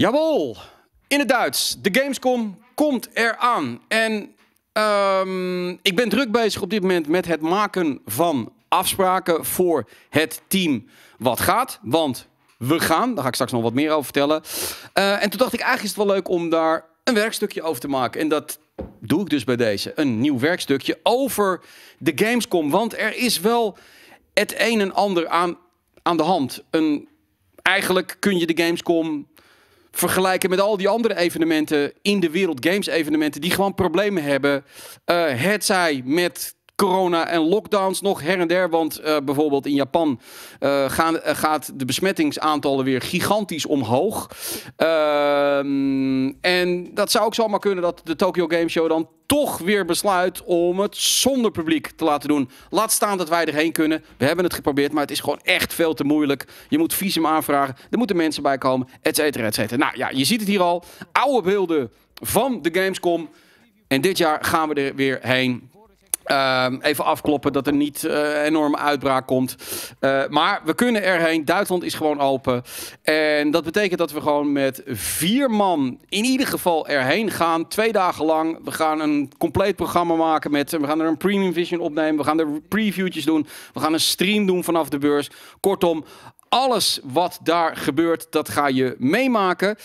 Jawel, in het Duits. De Gamescom komt eraan. En ehm, ik ben druk bezig op dit moment met het maken van afspraken voor het team wat gaat. Want we gaan, daar ga ik straks nog wat meer over vertellen. Eh, en toen dacht ik, eigenlijk is het wel leuk om daar een werkstukje over te maken. En dat doe ik dus bij deze. Een nieuw werkstukje over de Gamescom. Want er is wel het een en ander aan, aan de hand. Een, eigenlijk kun je de Gamescom vergelijken met al die andere evenementen in de wereld, games evenementen, die gewoon problemen hebben. Uh, eh, het zij met corona en lockdowns nog her en der. Want eh, bijvoorbeeld in Japan eh, gaan, eh, gaat de besmettingsaantallen weer gigantisch omhoog. Ehm, en dat zou ook zo zomaar kunnen dat de Tokyo Game Show dan toch weer besluit om het zonder publiek te laten doen. Laat staan dat wij erheen kunnen. We hebben het geprobeerd, maar het is gewoon echt veel te moeilijk. Je moet visum aanvragen, er moeten mensen bij komen, et cetera, et cetera. Nou ja, je ziet het hier al. Oude beelden van de Gamescom. En dit jaar gaan we er weer heen. Ehm, even afkloppen dat er niet een eh, enorme uitbraak komt. Eh, maar we kunnen erheen. Duitsland is gewoon open. En dat betekent dat we gewoon met vier man in ieder geval erheen gaan. Twee dagen lang. We gaan een compleet programma maken. Met, we gaan er een premium vision opnemen. We gaan er previewtjes doen. We gaan een stream doen vanaf de beurs. Kortom, alles wat daar gebeurt, dat ga je meemaken.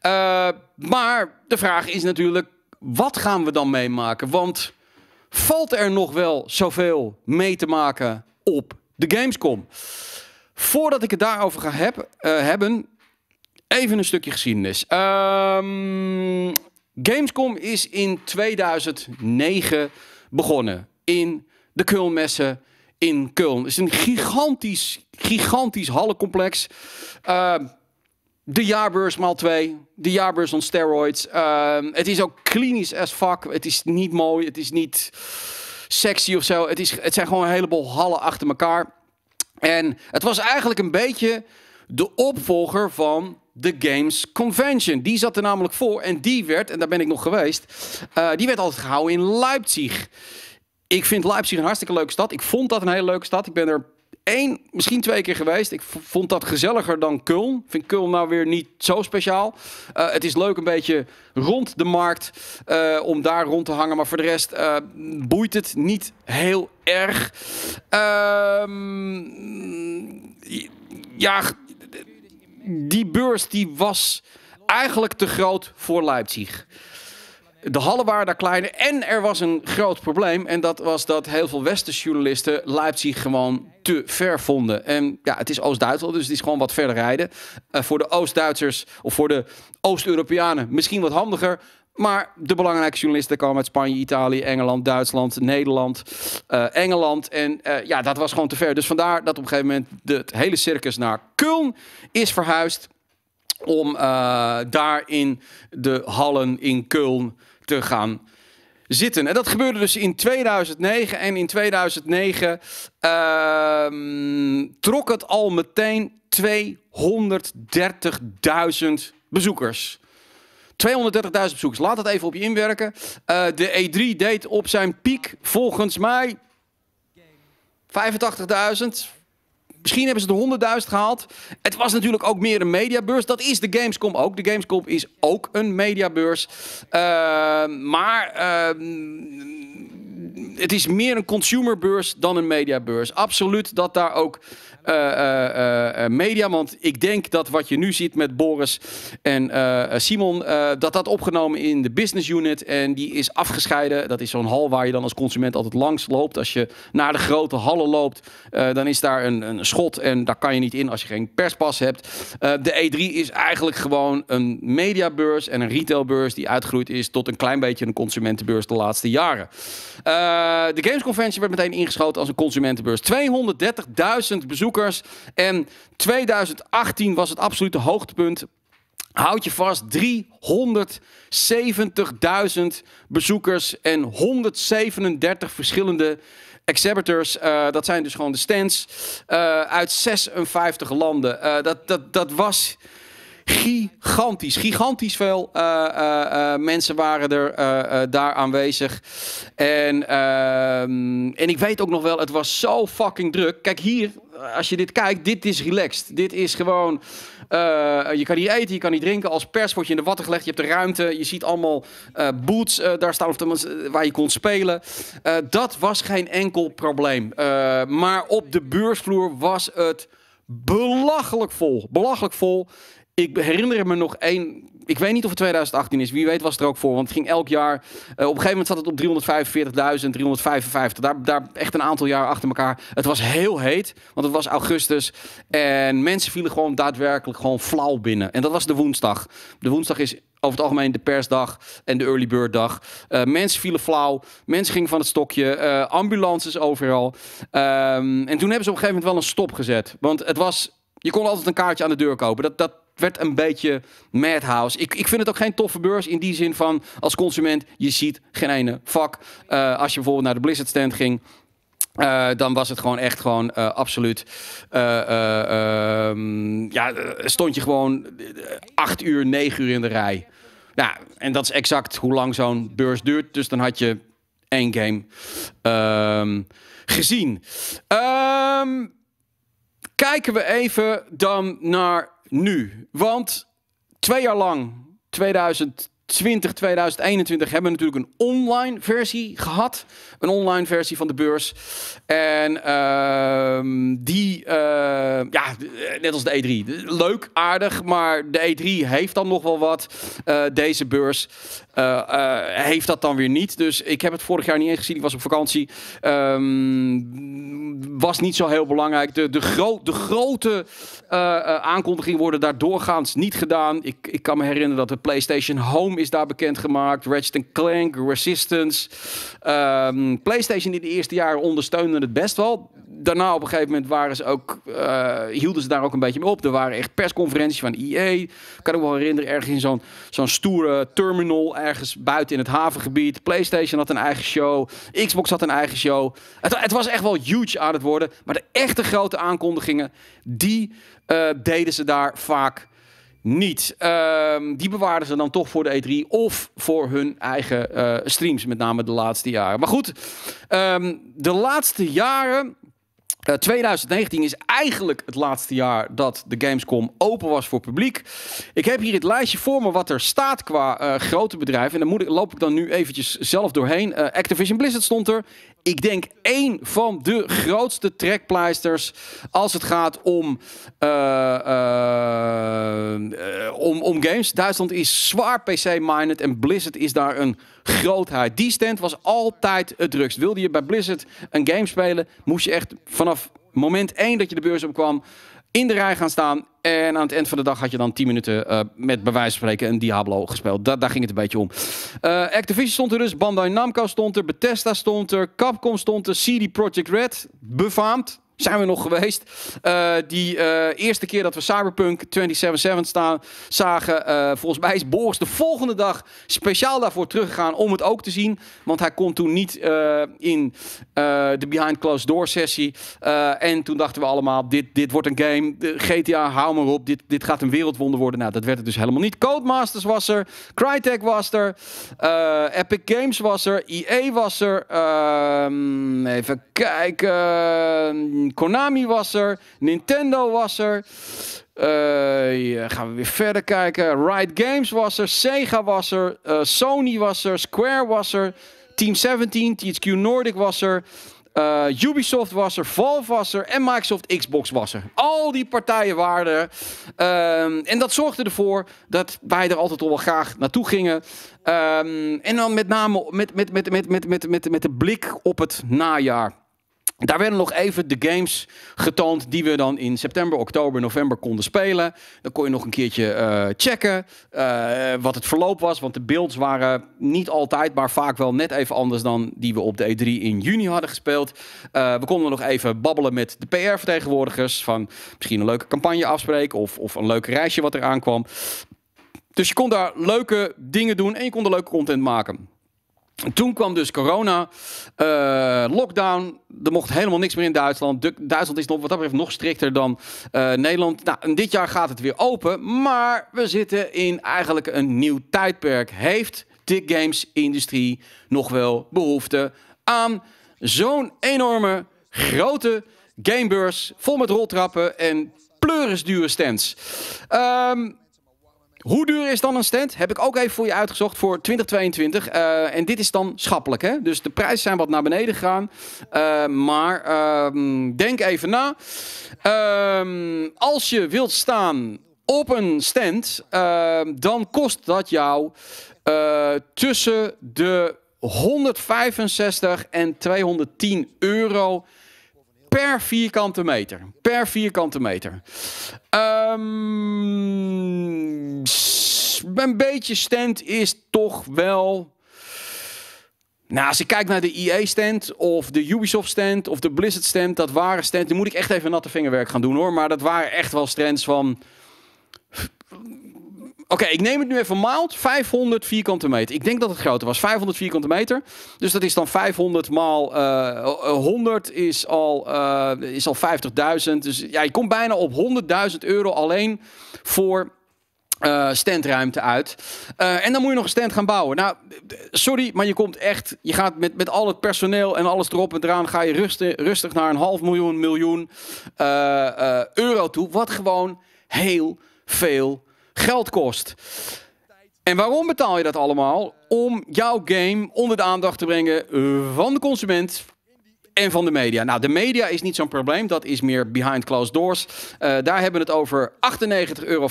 Eh, maar de vraag is natuurlijk, wat gaan we dan meemaken? Want Valt er nog wel zoveel mee te maken op de Gamescom? Voordat ik het daarover ga eh, hebben, even een stukje geschiedenis. Ehm, Gamescom is in 2009 begonnen in de Kulmessen in Köln. Het is een gigantisch, gigantisch hallencomplex. Uh, de jaarbeurs maal 2. De jaarbeurs on steroids. Ehm, het is ook klinisch as fuck. Het is niet mooi. Het is niet sexy of zo. Het, is, het zijn gewoon een heleboel hallen achter elkaar. En het was eigenlijk een beetje de opvolger van de Games Convention. Die zat er namelijk voor en die werd, en daar ben ik nog geweest, eh, die werd altijd gehouden in Leipzig. Ik vind Leipzig een hartstikke leuke stad. Ik vond dat een hele leuke stad. Ik ben er Eén, misschien twee keer geweest. Ik vond dat gezelliger dan Köln. Vind Köln nou weer niet zo speciaal. Eh, het is leuk een beetje rond de markt eh, om daar rond te hangen. Maar voor de rest eh, boeit het niet heel erg. Ehm, ja, die beurs die was eigenlijk te groot voor Leipzig de hallen waren daar kleiner. En er was een groot probleem. En dat was dat heel veel westerse journalisten Leipzig gewoon te ver vonden. En ja, het is Oost-Duitsland, dus het is gewoon wat verder rijden. Eh, voor de Oost-Duitsers of voor de Oost-Europeanen misschien wat handiger. Maar de belangrijke journalisten kwamen uit Spanje, Italië, Engeland, Duitsland, Nederland, eh, Engeland. En eh, ja, dat was gewoon te ver. Dus vandaar dat op een gegeven moment de, het hele circus naar Köln is verhuisd. Om daar in de hallen in Köln te gaan zitten. En dat gebeurde dus in 2009. En in 2009 ehm, trok het al meteen 230.000 bezoekers. 230.000 bezoekers. Laat dat even op je inwerken. Eh, de E3 deed op zijn piek volgens mij 85.000. Misschien hebben ze de 100.000 gehaald. Het was natuurlijk ook meer een mediabeurs. Dat is de Gamescom ook. De Gamescom is ook een mediabeurs. Ehm, maar ehm, het is meer een consumerbeurs dan een mediabeurs. Absoluut dat daar ook eh, eh, eh, media. Want ik denk dat wat je nu ziet met Boris en Simon, dat dat opgenomen in de business unit. En die is afgescheiden. Dat is zo'n hal waar je dan als consument altijd langs loopt. Als je naar de grote hallen loopt, dan is daar een, een schot. En daar kan je niet in als je geen perspas hebt. de E3 is eigenlijk gewoon een mediabeurs en een retailbeurs die uitgroeid is tot een klein beetje een consumentenbeurs de laatste jaren. de Games Convention werd meteen ingeschoten als een consumentenbeurs. 230.000 bezoekers bezoekers. En 2018 was het absolute hoogtepunt. Houd je vast, 370.000 bezoekers en 137 verschillende exhibitors. Eh, dat zijn dus gewoon de stands eh, uit 56 landen. Eh, dat, dat, dat was gigantisch. Gigantisch veel mensen waren er daar aanwezig. En, ehm, en ik weet ook nog wel, het was zo fucking druk. Kijk, hier als je dit kijkt, dit is relaxed. Dit is gewoon, eh, je kan hier eten, je kan niet drinken. Als pers word je in de watten gelegd, je hebt de ruimte. Je ziet allemaal eh, boots eh, daar staan of waar je kon spelen. dat was geen enkel probleem. maar op de beursvloer was het belachelijk vol. Belachelijk vol. Ik herinner me nog één ik weet niet of het 2018 is. Wie weet was het er ook voor. Want het ging elk jaar. Eh, op een gegeven moment zat het op 345.000, 355. Daar, daar echt een aantal jaar achter elkaar. Het was heel heet, want het was augustus. En mensen vielen gewoon daadwerkelijk gewoon flauw binnen. En dat was de woensdag. De woensdag is over het algemeen de persdag en de early bird dag. Eh, mensen vielen flauw, mensen gingen van het stokje, eh, ambulances overal. Ehm, en toen hebben ze op een gegeven moment wel een stop gezet. Want het was, je kon altijd een kaartje aan de deur kopen. Dat, dat, werd een beetje madhouse. Ik, ik vind het ook geen toffe beurs in die zin van als consument, je ziet geen ene vak. Eh, als je bijvoorbeeld naar de Blizzard stand ging, eh, dan was het gewoon echt gewoon eh, absoluut. Ehm, ja, stond je gewoon acht uur, negen uur in de rij. Nou, en dat is exact hoe lang zo'n beurs duurt. Dus dan had je één game ehm, gezien. Ehm, kijken we even dan naar nu. Want twee jaar lang, 2020, 2021, hebben we natuurlijk een online versie gehad. Een online versie van de beurs. En ehm, die, eh, ja, net als de E3. Leuk, aardig, maar de E3 heeft dan nog wel wat. Eh, deze beurs. Eh, eh, heeft dat dan weer niet. Dus ik heb het vorig jaar niet eens gezien. Ik was op vakantie. Ehm, was niet zo heel belangrijk. De, de, de grote eh, aankondigingen worden daar doorgaans niet gedaan. Ik, ik kan me herinneren dat de PlayStation Home is daar bekendgemaakt. Ratchet Clank, Resistance. Ehm, PlayStation in de eerste jaren ondersteunde het best wel daarna op een gegeven moment waren ze ook, eh, hielden ze daar ook een beetje mee op. Er waren echt persconferenties van IE. Kan ik me wel herinneren, ergens in zo'n zo'n stoere terminal ergens buiten in het havengebied. PlayStation had een eigen show. Xbox had een eigen show. Het, het was echt wel huge aan het worden. Maar de echte grote aankondigingen, die eh, deden ze daar vaak niet. Ehm, die bewaarden ze dan toch voor de E3 of voor hun eigen eh, streams, met name de laatste jaren. Maar goed, ehm, de laatste jaren 2019 eh, is eigenlijk het laatste jaar dat de Gamescom open was voor publiek. Ik heb hier het lijstje voor me wat er staat qua eh, grote bedrijven. En daar moet ik, loop ik dan nu eventjes zelf doorheen. Eh, Activision Blizzard stond er. Ik denk één van de grootste trackpleisters als het gaat om, om, om games. Duitsland is zwaar PC-minded en Blizzard is daar een grootheid. Die stand was altijd het drukst. Wilde je bij Blizzard een game spelen, moest je echt vanaf moment 1 dat je de beurs opkwam in de rij gaan staan. En aan het eind van de dag had je dan 10 minuten eh, met bewijs van spreken een Diablo gespeeld. daar ging het een beetje om. Eh, Activision stond er dus, Bandai Namco stond er, Bethesda stond er, Capcom stond er, CD Projekt Red, befaamd zijn we nog geweest. Eh, die eh, eerste keer dat we Cyberpunk 27-7 staan, zagen, eh, volgens mij is Boris de volgende dag speciaal daarvoor teruggegaan om het ook te zien. Want hij kon toen niet in de behind closed door sessie. en toen dachten we allemaal, dit, dit wordt een game. GTA, hou maar op. Dit, dit gaat een wereldwonder worden. Nou, dat werd het dus helemaal niet. Codemasters was er. Crytek was er. Epic Games was er. EA was er. Ehm, even kijken. Konami was er. Nintendo was er. Eh, gaan we weer verder kijken. Ride Games was er. Sega was er. Eh, Sony was er. Square was er. Team 17. THQ Nordic was er. Eh, Ubisoft was er, Valve was er en Microsoft Xbox was er. Al die partijen waren er. Ehm, en dat zorgde ervoor dat wij er altijd al wel graag naartoe gingen. Ehm, en dan met name met, met, met, met, met, met, met, met de blik op het najaar. Daar werden nog even de games getoond die we dan in september, oktober, november konden spelen. Dan kon je nog een keertje eh, checken eh, wat het verloop was. Want de beelds waren niet altijd, maar vaak wel net even anders dan die we op de E3 in juni hadden gespeeld. Eh, we konden nog even babbelen met de PR-vertegenwoordigers van misschien een leuke campagne afspreken of, of een leuk reisje wat eraan kwam. Dus je kon daar leuke dingen doen en je kon er leuke content maken. Toen kwam dus corona, eh, lockdown, er mocht helemaal niks meer in Duitsland. Duitsland is nog, wat dat betreft nog strikter dan eh, Nederland. Nou, en dit jaar gaat het weer open, maar we zitten in eigenlijk een nieuw tijdperk. Heeft de gamesindustrie nog wel behoefte aan zo'n enorme, grote gamebeurs... vol met roltrappen en pleurisdure stands? Um, hoe duur is dan een stand? Heb ik ook even voor je uitgezocht voor 2022. Eh, en dit is dan schappelijk. Hè? Dus de prijzen zijn wat naar beneden gegaan. Eh, maar ehm, denk even na. Ehm, als je wilt staan op een stand, ehm, dan kost dat jou eh, tussen de 165 en 210 euro per vierkante meter. Per vierkante meter. Um, ehm, een beetje stand is toch wel... Nou, als ik kijk naar de EA-stand of de Ubisoft-stand of de Blizzard-stand, dat waren stand. Dan moet ik echt even natte vingerwerk gaan doen hoor. Maar dat waren echt wel stands van Oké, ik neem het nu even maalt. 500 vierkante meter. Ik denk dat het groter was. 500 vierkante meter. Dus dat is dan 500 maal 100 eh, eh, is al, eh, is al 50.000. Dus ja, je komt bijna op 100.000 euro alleen voor standruimte uit. en dan moet je nog een stand gaan bouwen. Nou, sorry, maar je komt echt. Je gaat met, met al het personeel en alles erop en eraan. Ga je rustig, rustig naar een half miljoen, miljoen euro toe. Wat gewoon heel veel geld kost. En waarom betaal je dat allemaal? Om jouw game onder de aandacht te brengen van de consument en van de media. Nou, de media is niet zo'n probleem. Dat is meer behind closed doors. Eh, daar hebben we het over 98,50 euro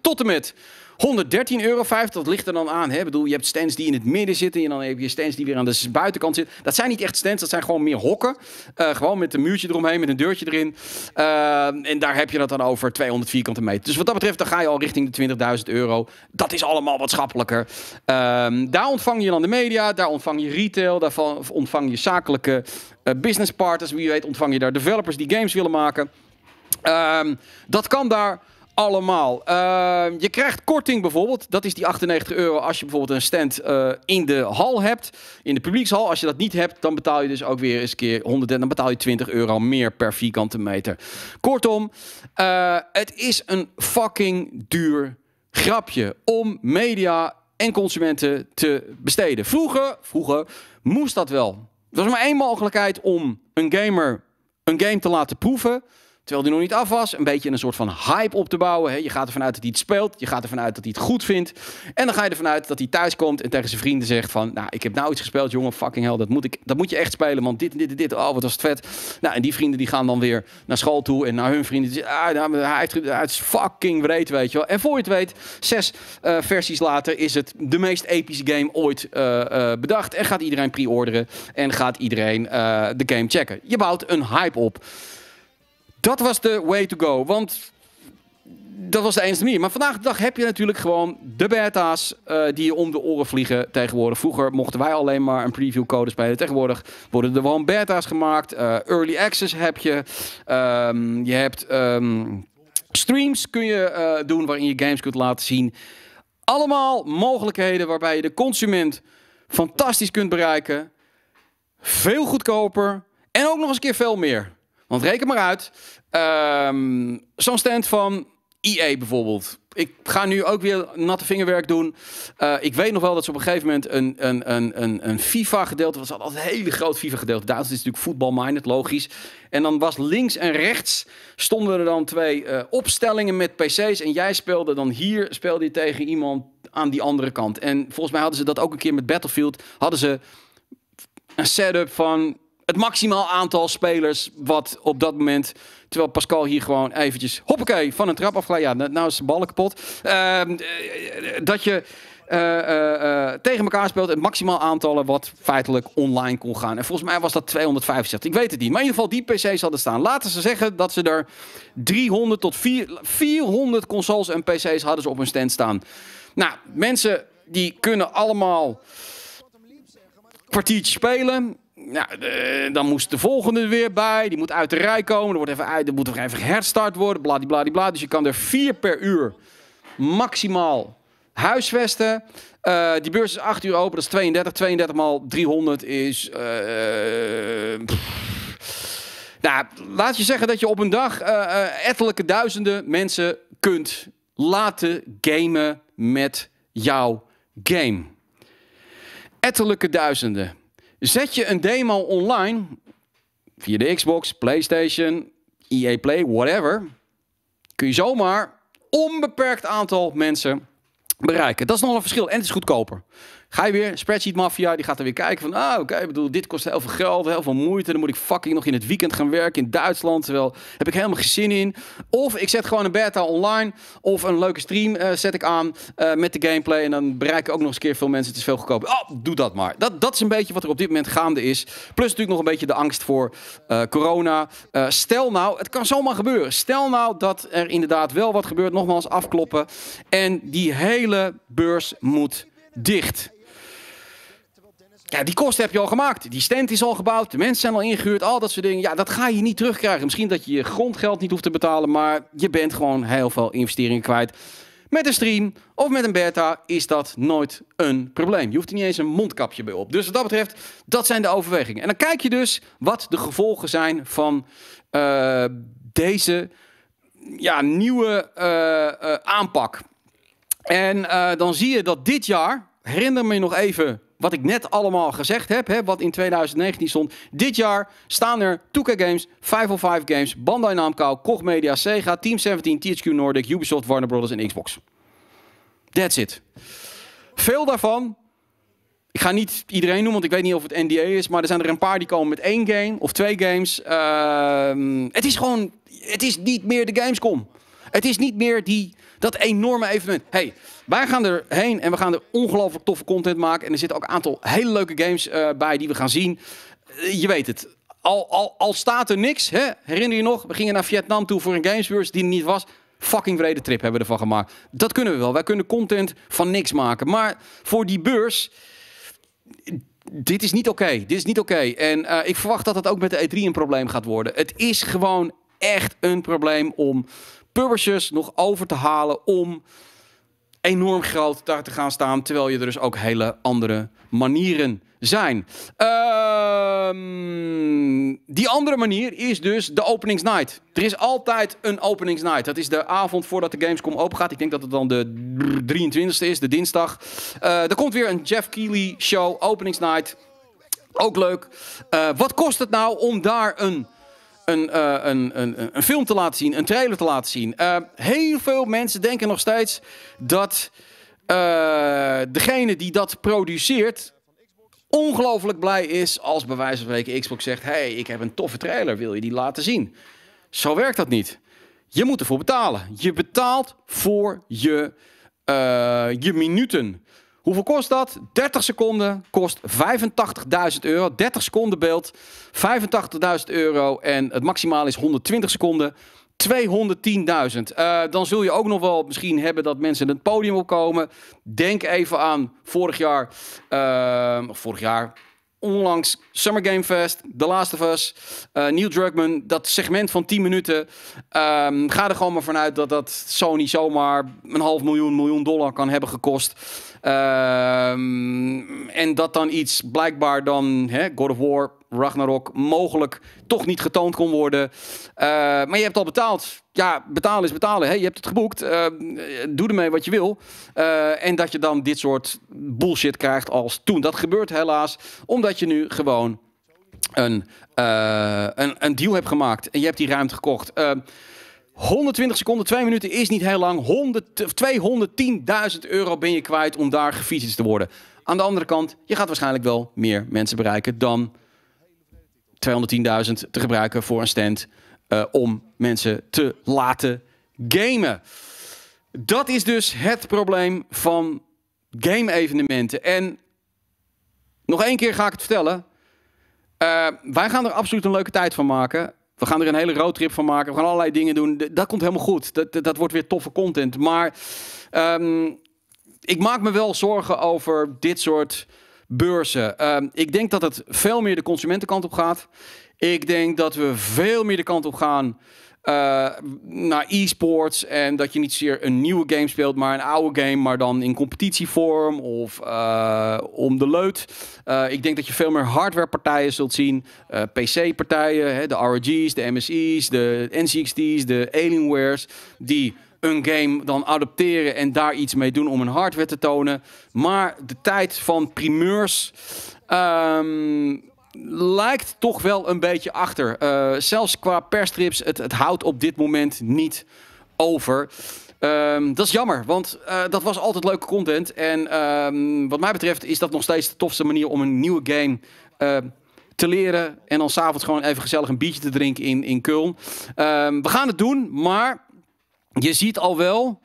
tot en met 113,50 euro. Dat ligt er dan aan. Hè? Ik bedoel, je hebt stands die in het midden zitten. En dan heb je stands die weer aan de buitenkant zitten. Dat zijn niet echt stands. Dat zijn gewoon meer hokken. Eh, gewoon met een muurtje eromheen, met een deurtje erin. Eh, en daar heb je dat dan over 200 vierkante meter. Dus wat dat betreft, dan ga je al richting de 20.000 euro. Dat is allemaal wat schappelijker. Ehm, daar ontvang je dan de media. Daar ontvang je retail. Daar ontvang je zakelijke eh, business partners, wie weet ontvang je daar developers die games willen maken. Ehm, dat kan daar allemaal. Ehm, je krijgt korting bijvoorbeeld. Dat is die 98 euro als je bijvoorbeeld een stand eh, in de hal hebt. In de publiekshal. Als je dat niet hebt, dan betaal je dus ook weer eens een keer 100. Dan betaal je 20 euro meer per vierkante meter. Kortom, eh, het is een fucking duur grapje om media en consumenten te besteden. Vroeger, vroeger moest dat wel. Er is maar één mogelijkheid om een gamer een game te laten proeven terwijl die nog niet af was, een beetje een soort van hype op te bouwen. Hè. Je gaat ervan uit dat hij het speelt, je gaat ervan uit dat hij het goed vindt. En dan ga je ervan uit dat hij thuis komt en tegen zijn vrienden zegt van... Nou, ik heb nou iets gespeeld, jongen, fucking hell, dat moet, ik, dat moet je echt spelen. Want dit dit en dit, oh, wat was het vet. Nou, en die vrienden die gaan dan weer naar school toe en naar hun vrienden. ah, nou, hij, is fucking breed, weet je wel. En voor je het weet, zes eh, versies later is het de meest epische game ooit eh, eh, bedacht. En gaat iedereen pre-orderen en gaat iedereen de game checken. Je bouwt een hype op. Dat was de way to go. Want dat was de enige manier. Maar vandaag de dag heb je natuurlijk gewoon de beta's eh, die je om de oren vliegen tegenwoordig. Vroeger mochten wij alleen maar een preview code spelen. Tegenwoordig worden er gewoon beta's gemaakt. Eh, early access heb je. Ehm, je hebt ehm, streams kun je eh, doen waarin je games kunt laten zien. Allemaal mogelijkheden waarbij je de consument fantastisch kunt bereiken. Veel goedkoper en ook nog eens een keer veel meer. Want reken maar uit, um, zo'n stand van EA bijvoorbeeld. Ik ga nu ook weer natte vingerwerk doen. Eh, ik weet nog wel dat ze op een gegeven moment een, een, een, een, een FIFA-gedeelte... was altijd een hele groot FIFA-gedeelte. Duitsland is natuurlijk voetbalminded, logisch. En dan was links en rechts stonden er dan twee eh, opstellingen met PC's. En jij speelde dan hier speelde je tegen iemand aan die andere kant. En volgens mij hadden ze dat ook een keer met Battlefield. Hadden ze een setup van het maximaal aantal spelers wat op dat moment... Terwijl Pascal hier gewoon eventjes, hoppakee, van een trap afglijdt. Ja, nou, nou is de bal kapot. Ehm, eh, dat je... Eh, eh, tegen elkaar speelt. Het maximaal aantallen wat feitelijk online kon gaan. En volgens mij was dat 265. Ik weet het niet. Maar in ieder geval, die PC's hadden staan. Laten ze zeggen dat ze er 300 tot 400 consoles en PC's hadden ze op hun stand staan. Nou, mensen die kunnen allemaal kwartiertje spelen. Ja, dan moest de volgende weer bij. Die moet uit de rij komen. Er wordt even uit, er moet er even herstart worden. Bladibladibla. Dus je kan er vier per uur maximaal huisvesten. Eh, die beurs is 8 uur open. Dat is 32. 32 maal 300 is. Eh, nou, laat je zeggen dat je op een dag uh, ettelijke duizenden mensen kunt laten gamen met jouw game. Ettelijke duizenden. Zet je een demo online, via de Xbox, PlayStation, EA Play, whatever, kun je zomaar onbeperkt aantal mensen bereiken. Dat is nogal een verschil en het is goedkoper. Ga je weer, spreadsheet mafia, die gaat er weer kijken van, ah oké, okay, bedoel, dit kost heel veel geld, heel veel moeite, dan moet ik fucking nog in het weekend gaan werken in Duitsland, terwijl heb ik helemaal geen zin in. Of ik zet gewoon een beta online, of een leuke stream eh, zet ik aan eh, met de gameplay en dan bereik ik ook nog eens keer veel mensen, het is veel goedkoper. Oh, doe dat maar. Dat, dat is een beetje wat er op dit moment gaande is. Plus natuurlijk nog een beetje de angst voor eh, corona. stel nou, het kan zomaar gebeuren. Stel nou dat er inderdaad wel wat gebeurt, nogmaals afkloppen. En die hele beurs moet dicht. Ja, die kosten heb je al gemaakt. Die stand is al gebouwd, de mensen zijn al ingehuurd, al dat soort dingen. Ja, dat ga je niet terugkrijgen. Misschien dat je je grondgeld niet hoeft te betalen, maar je bent gewoon heel veel investeringen kwijt. Met een stream of met een beta is dat nooit een probleem. Je hoeft er niet eens een mondkapje bij op. Dus wat dat betreft, dat zijn de overwegingen. En dan kijk je dus wat de gevolgen zijn van eh, deze ja, nieuwe eh, eh, aanpak. En dan zie je dat dit jaar, herinner me nog even wat ik net allemaal gezegd heb, hè, wat in 2019 stond. Dit jaar staan er 2K Games, 505 Games, Bandai Namco, Koch Media, Sega, Team 17, THQ Nordic, Ubisoft, Warner Brothers en Xbox. That's it. Veel daarvan ik ga niet iedereen noemen, want ik weet niet of het NDA is. Maar er zijn er een paar die komen met één game of twee games. Ehm, het is gewoon. Het is niet meer de Gamescom. Het is niet meer die dat enorme evenement. hey, wij gaan er heen en we gaan er ongelooflijk toffe content maken. En er zitten ook een aantal hele leuke games eh, bij die we gaan zien. Eh, je weet het. Al, al, al staat er niks, hè? herinner je nog? We gingen naar Vietnam toe voor een Gamesbeurs die niet was. Fucking vrede trip hebben we ervan gemaakt. Dat kunnen we wel. Wij kunnen content van niks maken. Maar voor die beurs dit is niet oké. Dit is niet oké. En eh, ik verwacht dat dat ook met de E3 een probleem gaat worden. Het is gewoon echt een probleem om publishers nog over te halen om enorm groot daar te gaan staan. Terwijl je er dus ook hele andere manieren zijn. Ehm, die andere manier is dus de openingsnight. Er is altijd een openingsnight. Dat is de avond voordat de Gamescom open Ik denk dat het dan de 23e is, de dinsdag. Uh, er komt weer een Jeff Keighley show, openingsnight. Ook leuk. Eh, wat kost het nou om daar een eh, een, een, een, een, film te laten zien, een trailer te laten zien. Eh, heel veel mensen denken nog steeds dat eh, degene die dat produceert ongelooflijk blij is als bij wijze van spreken Xbox zegt: hey, ik heb een toffe trailer, wil je die laten zien? Zo werkt dat niet. Je moet ervoor betalen. Je betaalt voor je, je minuten. Hoeveel kost dat? 30 seconden kost 85.000 euro. 30 seconden beeld, 85.000 euro. En het maximaal is 120 seconden. 210.000. Uh, eh, dan zul je ook nog wel misschien hebben dat mensen het podium opkomen. Denk even aan vorig jaar. Uh, vorig jaar, onlangs Summer Game Fest, The Last of Us, uh, Neil Druckmann. Dat segment van 10 minuten. Ehm, ga er gewoon maar vanuit dat dat Sony zomaar een half miljoen, miljoen dollar kan hebben gekost. Ehm, en dat dan iets blijkbaar dan hè, God of War Ragnarok mogelijk toch niet getoond kon worden. Eh, maar je hebt al betaald. Ja, betalen is betalen. Je hebt het geboekt. Eh, doe ermee wat je wil. Eh, en dat je dan dit soort bullshit krijgt als toen. Dat gebeurt helaas omdat je nu gewoon een, een, een, deal hebt gemaakt. En je hebt die ruimte gekocht. 120 seconden, 2 minuten is niet heel lang. 210.000 euro ben je kwijt om daar gefietst te worden. Aan de andere kant, je gaat waarschijnlijk wel meer mensen bereiken dan 210.000 te gebruiken voor een stand eh, om mensen te laten gamen. Dat is dus het probleem van game-evenementen. En nog één keer ga ik het vertellen. Eh, wij gaan er absoluut een leuke tijd van maken. We gaan er een hele roadtrip van maken. We gaan allerlei dingen doen. Dat komt helemaal goed. Dat, dat, wordt weer toffe content. Maar ehm, ik maak me wel zorgen over dit soort beurzen. Ehm, ik denk dat het veel meer de consumentenkant op gaat. Ik denk dat we veel meer de kant op gaan eh, naar e-sports. En dat je niet zeer een nieuwe game speelt, maar een oude game, maar dan in competitievorm of eh, om de leut. Eh, ik denk dat je veel meer hardwarepartijen zult zien. PC-partijen, de ROG's, de MSI's, de NCXT's, de Alienware's. Die een game dan adopteren en daar iets mee doen om een hardware te tonen. Maar de tijd van primeurs ehm, lijkt toch wel een beetje achter. Eh, zelfs qua perstrips, het, het houdt op dit moment niet over. Ehm, dat is jammer, want eh, dat was altijd leuke content. En ehm, wat mij betreft is dat nog steeds de tofste manier om een nieuwe game te leren. En dan s'avonds gewoon even gezellig een biertje te drinken in, in Köln. we gaan het doen, maar je ziet al wel,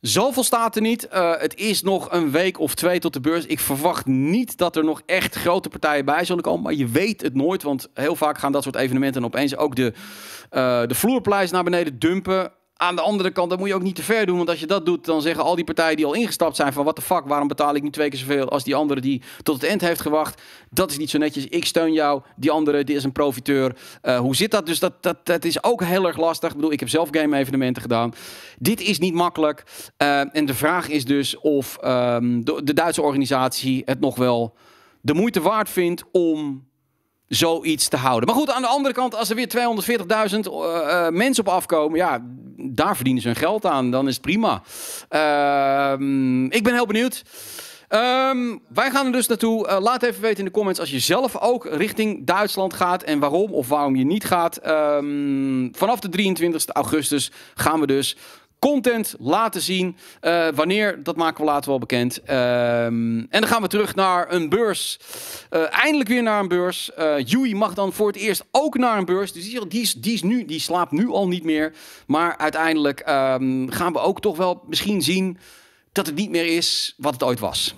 Zoveel staat er niet. Eh, het is nog een week of twee tot de beurs. Ik verwacht niet dat er nog echt grote partijen bij zullen komen. Maar je weet het nooit. Want heel vaak gaan dat soort evenementen opeens ook de, uh, de vloerprijs naar beneden dumpen aan de andere kant, dat moet je ook niet te ver doen. Want als je dat doet, dan zeggen al die partijen die al ingestapt zijn van... wat de fuck, waarom betaal ik nu twee keer zoveel als die andere die tot het eind heeft gewacht? Dat is niet zo netjes. Ik steun jou. Die andere, die is een profiteur. Eh, hoe zit dat? Dus dat, dat, dat is ook heel erg lastig. Ik bedoel, ik heb zelf game-evenementen gedaan. Dit is niet makkelijk. Eh, en de vraag is dus of ehm, de, Duitse organisatie het nog wel de moeite waard vindt om zoiets te houden. Maar goed, aan de andere kant, als er weer 240.000 uh, eh, mensen op afkomen, ja, daar verdienen ze hun geld aan. Dan is het prima. Ehm, ik ben heel benieuwd. Ehm, wij gaan er dus naartoe. Eh, laat even weten in de comments als je zelf ook richting Duitsland gaat en waarom of waarom je niet gaat. Ehm, vanaf de 23 augustus gaan we dus content laten zien. Eh, wanneer, dat maken we later wel bekend. Ehm, en dan gaan we terug naar een beurs. Eh, eindelijk weer naar een beurs. Uh, Yui mag dan voor het eerst ook naar een beurs. Dus die, is, die, is nu, die slaapt nu al niet meer. Maar uiteindelijk ehm, gaan we ook toch wel misschien zien dat het niet meer is wat het ooit was.